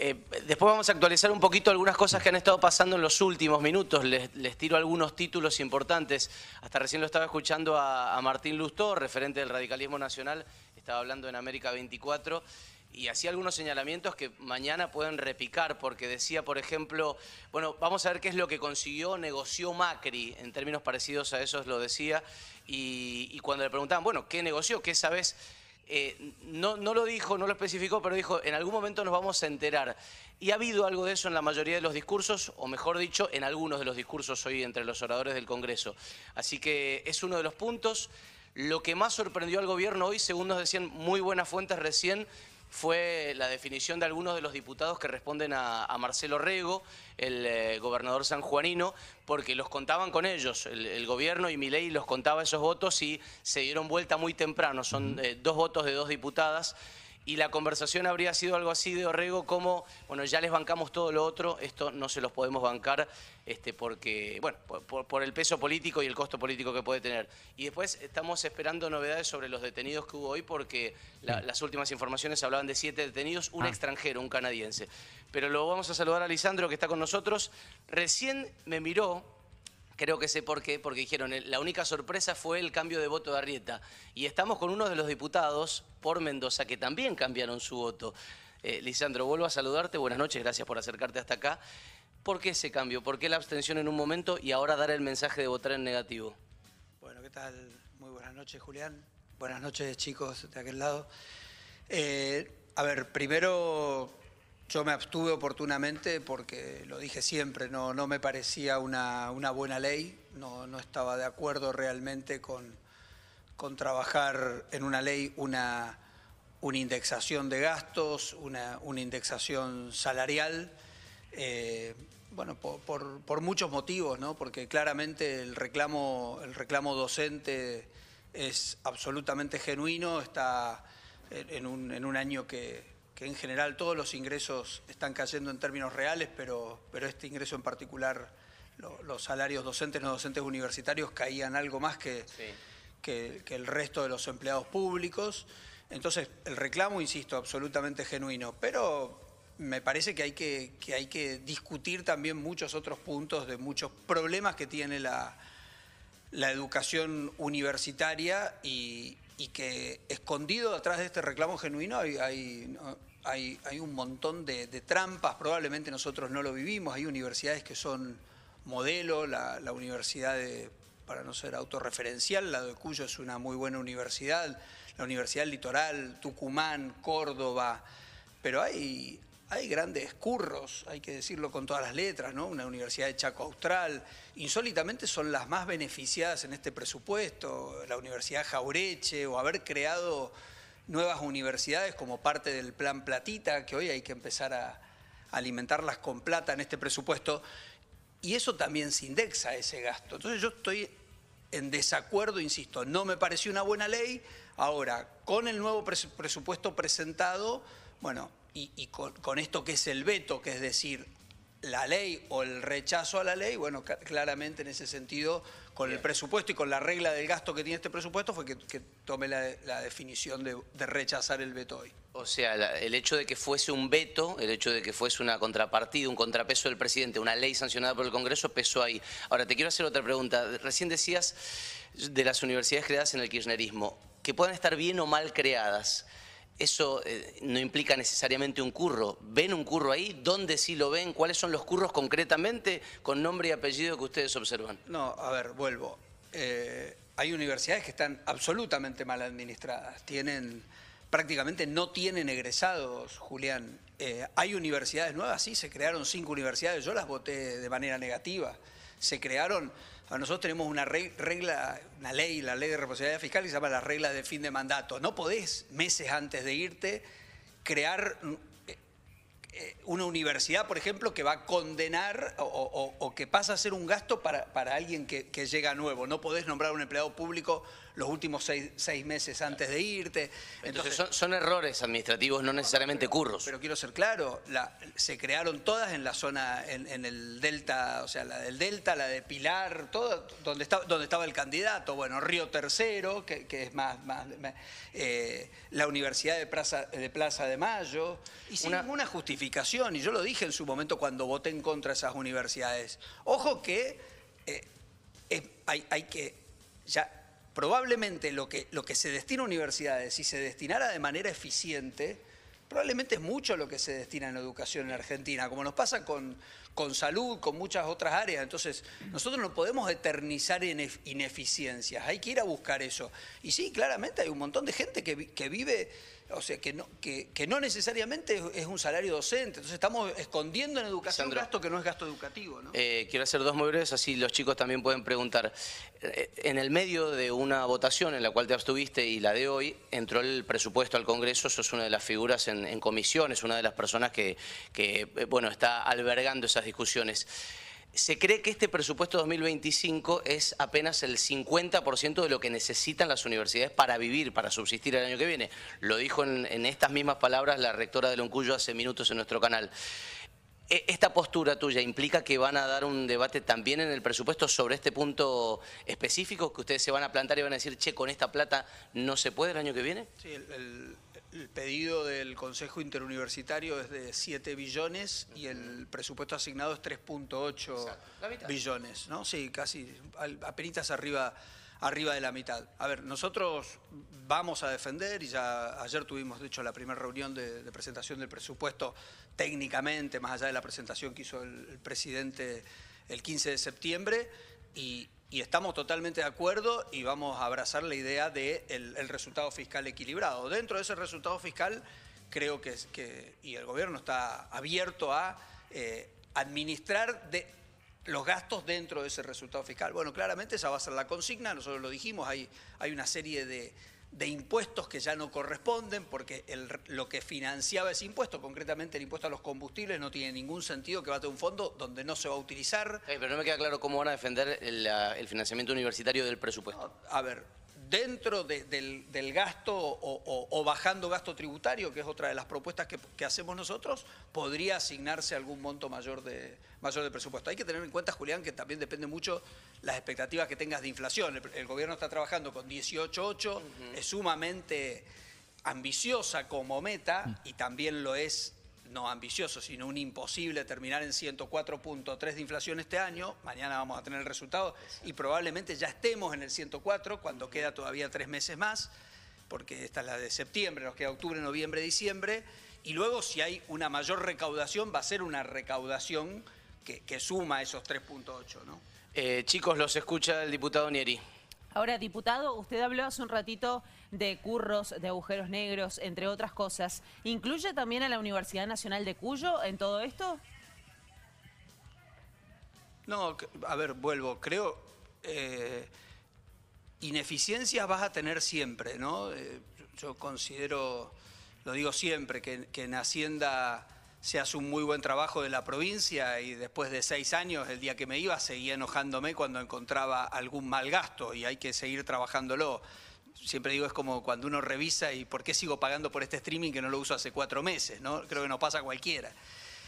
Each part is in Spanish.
Eh, después vamos a actualizar un poquito algunas cosas que han estado pasando en los últimos minutos. Les, tiro algunos títulos importantes. Hasta recién lo estaba escuchando a, Martín Lustó, referente del radicalismo nacional. Estaba hablando en América 24 y hacía algunos señalamientos que mañana pueden repicar, porque decía, por ejemplo, bueno, vamos a ver qué es lo que consiguió, negoció Macri, en términos parecidos a esos lo decía, y, y cuando le preguntaban, bueno, ¿qué negoció? ¿Qué sabes? Eh, no, no, lo dijo, no lo especificó, pero dijo, en algún momento nos vamos a enterar. Y ha habido algo de eso en la mayoría de los discursos, o mejor dicho, en algunos de los discursos hoy entre los oradores del Congreso. Así que es uno de los puntos. Lo que más sorprendió al gobierno hoy, según nos decían muy buenas fuentes recién, fue la definición de algunos de los diputados que responden a, Marcelo Rego, el eh, gobernador sanjuanino, porque los contaban con ellos, el, gobierno y mi ley los contaba esos votos y se dieron vuelta muy temprano, son eh, dos votos de dos diputadas y la conversación habría sido algo así de Orrego como, bueno, ya les bancamos todo lo otro, esto no se los podemos bancar este, porque, bueno, por, el peso político y el costo político que puede tener. Y después estamos esperando novedades sobre los detenidos que hubo hoy porque las últimas informaciones hablaban de siete detenidos, un ah. extranjero, un canadiense. Pero lo vamos a saludar a Lisandro que está con nosotros. Recién me miró Creo que sé por qué, porque dijeron, eh, la única sorpresa fue el cambio de voto de Arrieta. Y estamos con uno de los diputados por Mendoza que también cambiaron su voto. Eh, Lisandro, vuelvo a saludarte, buenas noches, gracias por acercarte hasta acá. ¿Por qué ese cambio? ¿Por qué la abstención en un momento y ahora dar el mensaje de votar en negativo? Bueno, ¿qué tal? Muy buenas noches, Julián. Buenas noches, chicos de aquel lado. Eh, a ver, primero yo me abstuve oportunamente porque lo dije siempre, no, no me parecía una, una buena ley, no, no, estaba de acuerdo realmente con, con trabajar en una ley una, una indexación de gastos, una, indexación salarial, eh, bueno, por, muchos motivos, ¿no? porque claramente el reclamo, el reclamo docente es absolutamente genuino, está en un, en un año que que en general todos los ingresos están cayendo en términos reales, pero, pero este ingreso en particular, los salarios docentes, no docentes universitarios caían algo más que, que, el resto de los empleados públicos. Entonces, el reclamo, insisto, absolutamente genuino, pero me parece que hay que, que hay que discutir también muchos otros puntos de muchos problemas que tiene la, la educación universitaria y, que escondido detrás de este reclamo genuino hay, hay, un montón de, trampas, probablemente nosotros no lo vivimos, hay universidades que son modelo, la, universidad de, para no ser autorreferencial, la de Cuyo es una muy buena universidad, la Universidad Litoral, Tucumán, Córdoba, pero hay, hay grandes curros, hay que decirlo con todas las letras, ¿no? Una universidad de Chaco Austral, insólitamente son las más beneficiadas en este presupuesto, la Universidad Jaureche, o haber creado nuevas universidades como parte del plan Platita, que hoy hay que empezar a alimentarlas con plata en este presupuesto, y eso también se indexa ese gasto. Entonces yo estoy en desacuerdo, insisto, no me pareció una buena ley, ahora con el nuevo presupuesto presentado, bueno, y, con, con esto que es el veto, que es decir, la ley o el rechazo a la ley, bueno, claramente en ese sentido con el presupuesto y con la regla del gasto que tiene este presupuesto fue que, tomé tome la, definición de, rechazar el veto hoy. O sea, el hecho de que fuese un veto, el hecho de que fuese una contrapartida, un contrapeso del presidente, una ley sancionada por el Congreso, pesó ahí. Ahora, te quiero hacer otra pregunta. Recién decías de las universidades creadas en el kirchnerismo, que puedan estar bien o mal creadas eso eh, no implica necesariamente un curro. ¿Ven un curro ahí? ¿Dónde sí lo ven? ¿Cuáles son los curros concretamente con nombre y apellido que ustedes observan? No, a ver, vuelvo. Eh, hay universidades que están absolutamente mal administradas. Tienen, prácticamente no tienen egresados, Julián. Eh, hay universidades nuevas, sí, se crearon cinco universidades, yo las voté de manera negativa. Se crearon Ah, nosotros tenemos una regla, una ley, la ley de responsabilidad fiscal que se llama la regla de fin de mandato. No podés, meses antes de irte, crear mm, eh, eh, una universidad, por ejemplo, que va a condenar o, que pasa a ser un gasto para, alguien que, que llega nuevo. No podés nombrar un empleado público los últimos seis, seis meses antes de irte. Entonces, son, errores administrativos, no necesariamente curros. Pero quiero ser claro, se crearon todas en la zona, en, el delta, o sea, la del delta, la de Pilar, todo, donde, está, donde estaba el candidato, bueno, Río Tercero, que, es más, más eh, la Universidad de Plaza de, Mayo, y sin una... ninguna justificación, y yo lo dije en su momento cuando voté en contra de esas universidades. Ojo que eh, hay, hay que probablemente lo que, lo que se destina a universidades, si se destinara de manera eficiente, probablemente es mucho lo que se destina en educación en Argentina, como nos pasa con, con salud, con muchas otras áreas. Entonces, nosotros no podemos eternizar en ineficiencias, hay que ir a buscar eso. Y sí, claramente hay un montón de gente que, vive, o sea, que no, que, que no necesariamente es, un salario docente. Entonces, estamos escondiendo en educación un gasto que no es gasto educativo. Eh, quiero hacer dos muy breves, así los chicos también pueden preguntar. Eh, en el medio de una votación en la cual te abstuviste y la de hoy, entró el presupuesto al Congreso, sos una de las figuras en, en comisión, una de las personas que, que eh, bueno, está albergando esas discusiones. Se cree que este presupuesto 2025 es apenas el 50% de lo que necesitan las universidades para vivir, para subsistir el año que viene. Lo dijo en, estas mismas palabras la rectora de Loncuyo hace minutos en nuestro canal. E, ¿Esta postura tuya implica que van a dar un debate también en el presupuesto sobre este punto específico que ustedes se van a plantar y van a decir, che, con esta plata no se puede el año que viene? Sí, el el pedido del Consejo Interuniversitario es de 7 billones y el presupuesto asignado es 3.8 billones, ¿no? Sí, casi apenas arriba arriba de la mitad. A ver, nosotros vamos a defender, y ya ayer tuvimos, de hecho, la primera reunión de, presentación del presupuesto técnicamente, más allá de la presentación que hizo el presidente el 15 de septiembre, y, estamos totalmente de acuerdo y vamos a abrazar la idea del resultado fiscal equilibrado. Dentro de ese resultado fiscal, creo que, y el gobierno está abierto a eh, administrar los gastos dentro de ese resultado fiscal. Bueno, claramente esa va a ser la consigna, nosotros lo dijimos, hay, hay una serie de, de impuestos que ya no corresponden, porque el, lo que financiaba ese impuesto, concretamente el impuesto a los combustibles, no tiene ningún sentido que va a un fondo donde no se va a utilizar. Eh, pero no me queda claro cómo van a defender el, financiamiento universitario del presupuesto. a ver, dentro del, gasto o, bajando gasto tributario, que es otra de las propuestas que, hacemos nosotros, podría asignarse algún monto mayor de, mayor del presupuesto. Hay que tener en cuenta, Julián, que también depende mucho las expectativas que tengas de inflación. El, gobierno está trabajando con 18.8, es sumamente ambiciosa como meta mm. y también lo es no ambicioso, sino un imposible terminar en 104.3 de inflación este año. Mañana vamos a tener el resultado y probablemente ya estemos en el 104 cuando queda todavía tres meses más, porque esta es la de septiembre, nos queda octubre, noviembre, diciembre. Y luego si hay una mayor recaudación, va a ser una recaudación que, suma esos 3.8, ¿no? Eh, chicos, los escucha el diputado Nieri. Ahora, diputado, usted habló hace un ratito de curros, de agujeros negros, entre otras cosas. ¿Incluye también a la Universidad Nacional de Cuyo en todo esto? No, a ver, vuelvo. Creo, eh, ineficiencias vas a tener siempre, ¿no? Eh, yo considero, lo digo siempre, que en Hacienda se hace un muy buen trabajo de la provincia y después de seis años, el día que me iba, seguía enojándome cuando encontraba algún mal gasto y hay que seguir trabajándolo. Siempre digo, es como cuando uno revisa y ¿por qué sigo pagando por este streaming que no lo uso hace cuatro meses? ¿no? Creo que no pasa a cualquiera.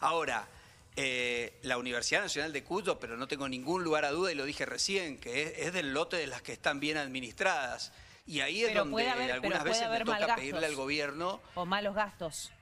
Ahora, eh, la Universidad Nacional de Cuyo, pero no tengo ningún lugar a duda, y lo dije recién, que es, del lote de las que están bien administradas. Y ahí es donde algunas veces me toca pedirle al gobierno... O malos gastos.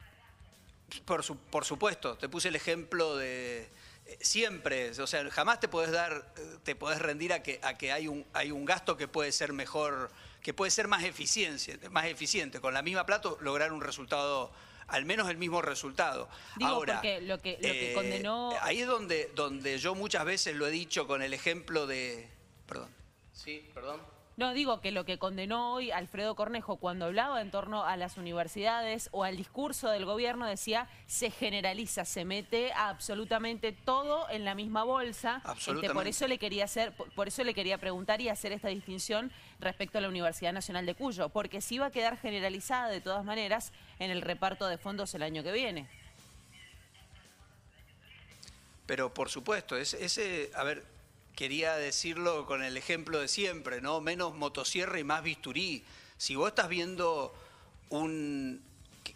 Por, supuesto, te puse el ejemplo de, eh, siempre, o sea, jamás te puedes dar, eh, te puedes rendir a que, a que hay, un, hay un gasto que puede ser mejor, que puede ser más eficiente, más eficiente. Con la misma plata lograr un resultado, al menos el mismo resultado. Ahora, lo que, condenó. Eh, ahí es donde, donde yo muchas veces lo he dicho con el ejemplo de. Perdón. Sí, perdón. No, digo que lo que condenó hoy Alfredo Cornejo cuando hablaba en torno a las universidades o al discurso del gobierno decía se generaliza, se mete absolutamente todo en la misma bolsa. Este, por eso le quería hacer, por eso le quería preguntar y hacer esta distinción respecto a la Universidad Nacional de Cuyo, porque si va a quedar generalizada de todas maneras en el reparto de fondos el año que viene. Pero por supuesto, ese, a ver, quería decirlo con el ejemplo de siempre, ¿no? Menos motosierra y más bisturí. Si vos estás viendo un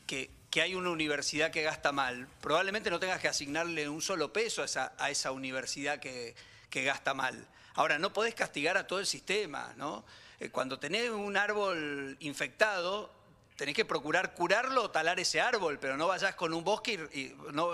que, hay una universidad que gasta mal, probablemente no tengas que asignarle un solo peso a esa, universidad que, gasta mal. Ahora, no podés castigar a todo el sistema, ¿no? Eh, cuando tenés un árbol infectado, tenés que procurar curarlo o talar ese árbol, pero no vayas con un bosque y, y no,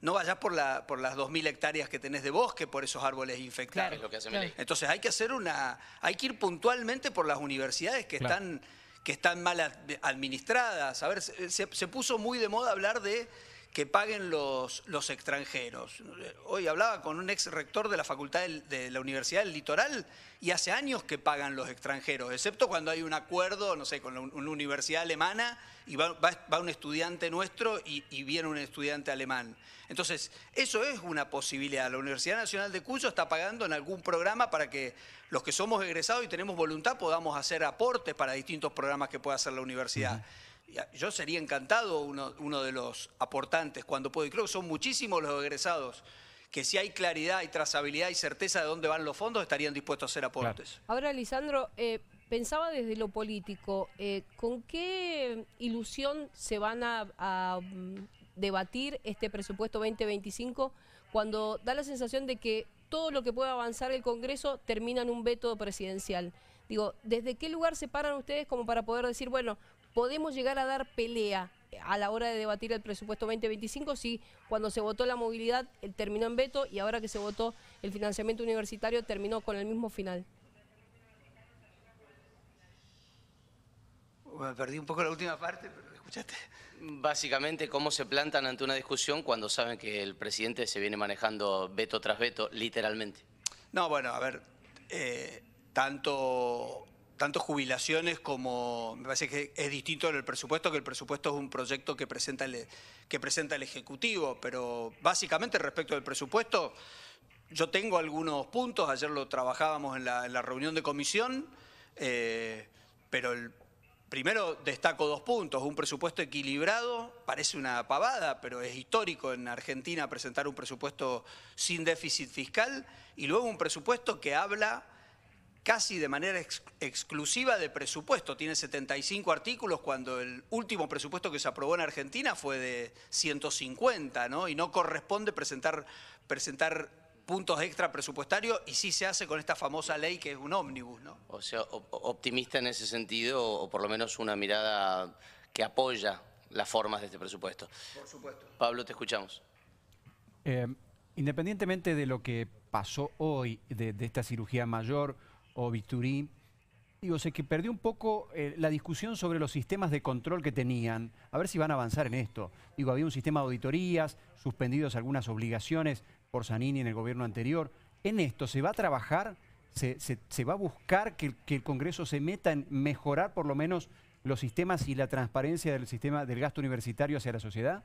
no vayas por, la, por las 2.000 hectáreas que tenés de bosque por esos árboles infectados. lo que Entonces hay que hacer una, hay que ir puntualmente por las universidades que están que están mal administradas. A ver, se puso muy de moda hablar de que paguen los, extranjeros. Hoy hablaba con un ex rector de la Facultad de, la Universidad del Litoral y hace años que pagan los extranjeros, excepto cuando hay un acuerdo, no sé, con una universidad alemana y va, va, un estudiante nuestro y, viene un estudiante alemán. Entonces, eso es una posibilidad. La Universidad Nacional de Cuyo está pagando en algún programa para que los que somos egresados y tenemos voluntad podamos hacer aportes para distintos programas que pueda hacer la universidad yo sería encantado uno, uno, de los aportantes cuando puedo, y creo que son muchísimos los egresados que si hay claridad y trazabilidad y certeza de dónde van los fondos, estarían dispuestos a hacer aportes. Ahora, Lisandro, eh, pensaba desde lo político, eh, ¿con qué ilusión se van a mm, debatir este presupuesto 2025 cuando da la sensación de que todo lo que pueda avanzar el Congreso termina en un veto presidencial? Digo, ¿desde qué lugar se paran ustedes como para poder decir, bueno, podemos llegar a dar pelea a la hora de debatir el presupuesto 2025, si cuando se votó la movilidad eh, terminó en veto y ahora que se votó el financiamiento universitario terminó con el mismo final. Me perdí un poco la última parte, pero escuchaste. Básicamente, cómo se plantan ante una discusión cuando saben que el presidente se viene manejando veto tras veto, literalmente. No, bueno, a ver, eh, tanto tanto jubilaciones como me parece que es distinto el presupuesto, que el presupuesto es un proyecto que presenta el, e, que presenta el Ejecutivo, pero básicamente respecto del presupuesto, yo tengo algunos puntos, ayer lo trabajábamos en la, reunión de comisión, eh, pero el, primero destaco dos puntos, un presupuesto equilibrado, parece una pavada, pero es histórico en Argentina presentar un presupuesto sin déficit fiscal, y luego un presupuesto que habla casi de manera exclusiva de presupuesto. Tiene 75 artículos cuando el último presupuesto que se aprobó en Argentina fue de 150, ¿no? Y no corresponde presentar, presentar puntos extra presupuestarios y sí se hace con esta famosa ley que es un ómnibus, ¿no? O sea, optimista en ese sentido o por lo menos una mirada que apoya las formas de este presupuesto. Por supuesto. Pablo, te escuchamos. Eh, independientemente de lo que pasó hoy, de esta cirugía mayor, o digo, sé que perdió un poco eh, la discusión sobre los sistemas de control que tenían, a ver si van a avanzar en esto. Digo, había un sistema de auditorías, suspendidos algunas obligaciones por Zanini en el gobierno anterior. ¿En esto se va a trabajar? ¿Se, va a buscar que, que, el Congreso se meta en mejorar por lo menos los sistemas y la transparencia del sistema del gasto universitario hacia la sociedad?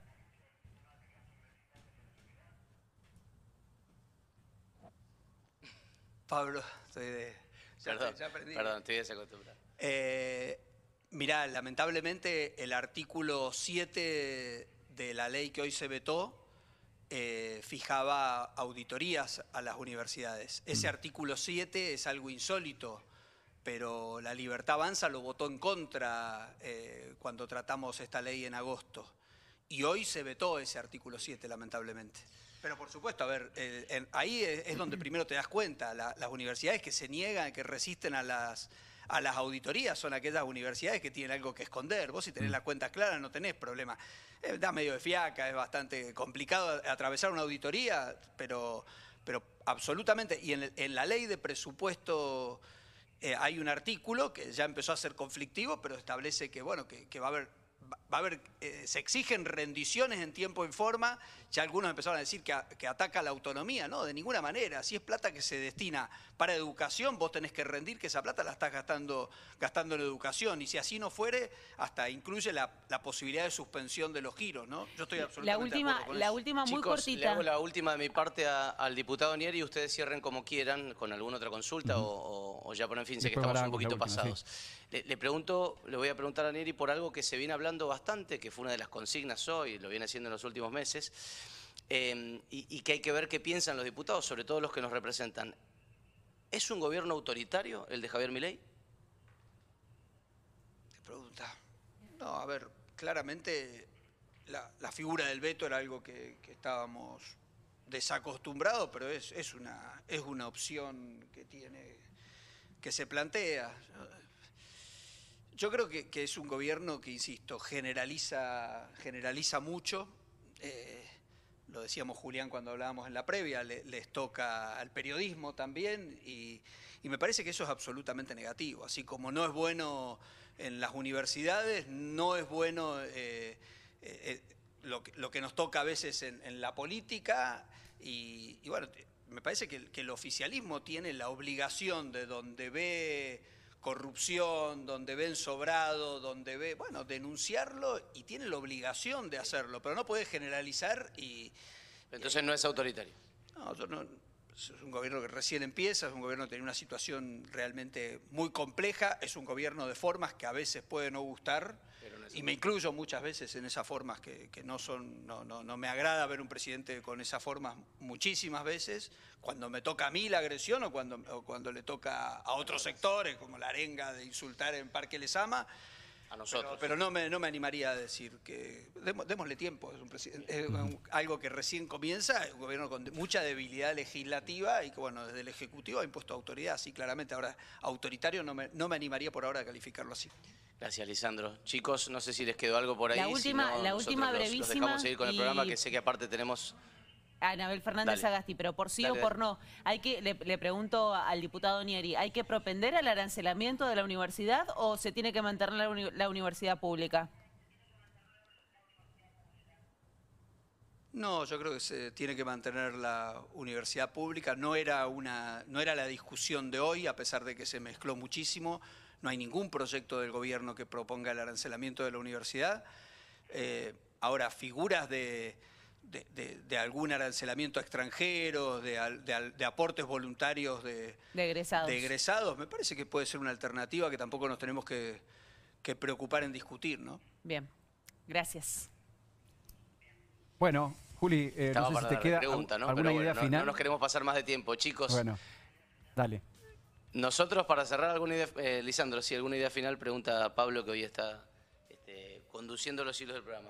Pablo, estoy de perdón, estoy desacostumbrado. Eh, mirá, lamentablemente el artículo 7 de la ley que hoy se vetó eh, fijaba auditorías a las universidades. Mm. Ese artículo 7 es algo insólito, pero la Libertad Avanza lo votó en contra eh, cuando tratamos esta ley en agosto. Y hoy se vetó ese artículo 7, lamentablemente. Pero por supuesto, a ver, ahí es, donde primero te das cuenta, las universidades que se niegan, que resisten a las, a las auditorías son aquellas universidades que tienen algo que esconder. Vos si tenés mm. la cuenta clara no tenés problema. Eh, da medio de fiaca, es bastante complicado atravesar una auditoría, pero, pero absolutamente. Y en, la ley de presupuesto eh, hay un artículo que ya empezó a ser conflictivo, pero establece que, bueno, que va a haber va a haber, eh, se exigen rendiciones en tiempo y forma, ya algunos empezaron a decir que, que, ataca la autonomía, no, de ninguna manera, si es plata que se destina para educación, vos tenés que rendir que esa plata la estás gastando, gastando en educación, y si así no fuere, hasta incluye la, posibilidad de suspensión de los giros, ¿no? Yo estoy absolutamente La última, de acuerdo la última muy cortita. Le hago la última de mi parte al diputado Nieri y ustedes cierren como quieran con alguna otra consulta o, ya, por en fin, sé que estamos un poquito pasados. Le, le pregunto, le voy a preguntar a Nieri por algo que se viene hablando bastante, que fue una de las consignas hoy, lo viene haciendo en los últimos meses, em, y, que hay que ver qué piensan los diputados, sobre todo los que nos representan. ¿Es un gobierno autoritario el de Javier Milei? Te pregunta. No, a ver, claramente la, figura del veto era algo que, estábamos desacostumbrados, pero es, es, una, es una opción que tiene, que se plantea. Yo creo que, es un gobierno que, insisto, generaliza, generaliza mucho. Eh, lo decíamos Julián cuando hablábamos en la previa, les toca al periodismo también y, me parece que eso es absolutamente negativo. Así como no es bueno en las universidades, no es bueno eh, eh, lo, que, nos toca a veces en, la política y, bueno, me parece que el oficialismo tiene la obligación de donde ve corrupción, donde ven sobrado, donde ve, bueno, denunciarlo y tiene la obligación de hacerlo, pero no puede generalizar y... Entonces no es autoritario. No, yo no, es un gobierno que recién empieza, es un gobierno que tiene una situación realmente muy compleja, es un gobierno de formas que a veces puede no gustar, y me incluyo muchas veces en esas formas que, no son, no, me agrada ver un presidente con esas formas muchísimas veces, cuando me toca a mí la agresión o cuando, cuando le toca a otros sectores, como la arenga de insultar en Parque les ama a nosotros. Pero, no, me, no, me, animaría a decir que démosle tiempo, es, un es algo que recién comienza, un gobierno con mucha debilidad legislativa y que bueno, desde el Ejecutivo ha impuesto autoridad, sí, claramente, ahora autoritario no me, animaría por ahora a calificarlo así. Gracias, Lisandro. Chicos, no sé si les quedó algo por ahí. La última, brevísima. Los, dejamos seguir con el programa, que sé que aparte tenemos Anabel Fernández Agasti, pero por sí o por no, hay que le, pregunto al diputado Nieri, ¿hay que propender al arancelamiento de la universidad o se tiene que mantener la, universidad pública? No, yo creo que se tiene que mantener la universidad pública. No era, una, no era la discusión de hoy, a pesar de que se mezcló muchísimo. No hay ningún proyecto del gobierno que proponga el arancelamiento de la universidad. Eh, ahora, figuras de, de, algún arancelamiento extranjero, de, aportes voluntarios de, egresados. me parece que puede ser una alternativa que tampoco nos tenemos que, preocupar en discutir, ¿no? Bien, gracias. Bueno, Juli, eh, no sé si te queda alguna idea final. No, nos queremos pasar más de tiempo, chicos. Bueno, dale. Nosotros, para cerrar, alguna idea, eh, Lisandro, si alguna idea final, pregunta a Pablo, que hoy está conduciendo los hilos del programa.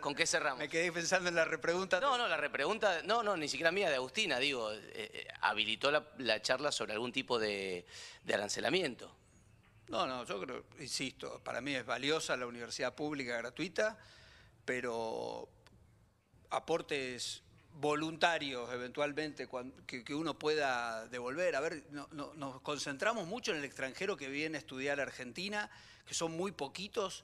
¿Con, qué cerramos? Me quedé pensando en la repregunta. No, no, la repregunta, no, no, ni siquiera mía, de Agustina, digo, eh, eh, habilitó la, charla sobre algún tipo de, arancelamiento. No, no, yo creo, insisto, para mí es valiosa la universidad pública gratuita, pero aportes voluntarios eventualmente que, uno pueda devolver. A ver, nos concentramos mucho en el extranjero que viene a estudiar a Argentina, que son muy poquitos,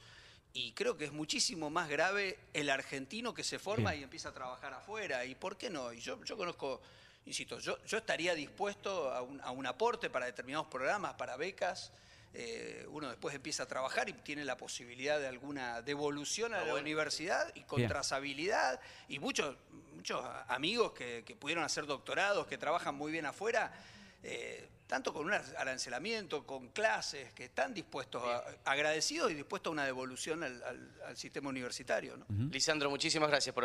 y creo que es muchísimo más grave el argentino que se forma y empieza a trabajar afuera. ¿Y por qué no? Y yo, yo conozco, insisto, yo, estaría dispuesto a un, aporte para determinados programas, para becas. Eh, uno después empieza a trabajar y tiene la posibilidad de alguna devolución a ah, la universidad y con trazabilidad. Y muchos, muchos amigos que, pudieron hacer doctorados, que trabajan muy bien afuera. Eh, tanto con un arancelamiento, con clases, que están dispuestos, agradecidos y dispuestos a una devolución al, sistema universitario. Lisandro, muchísimas gracias por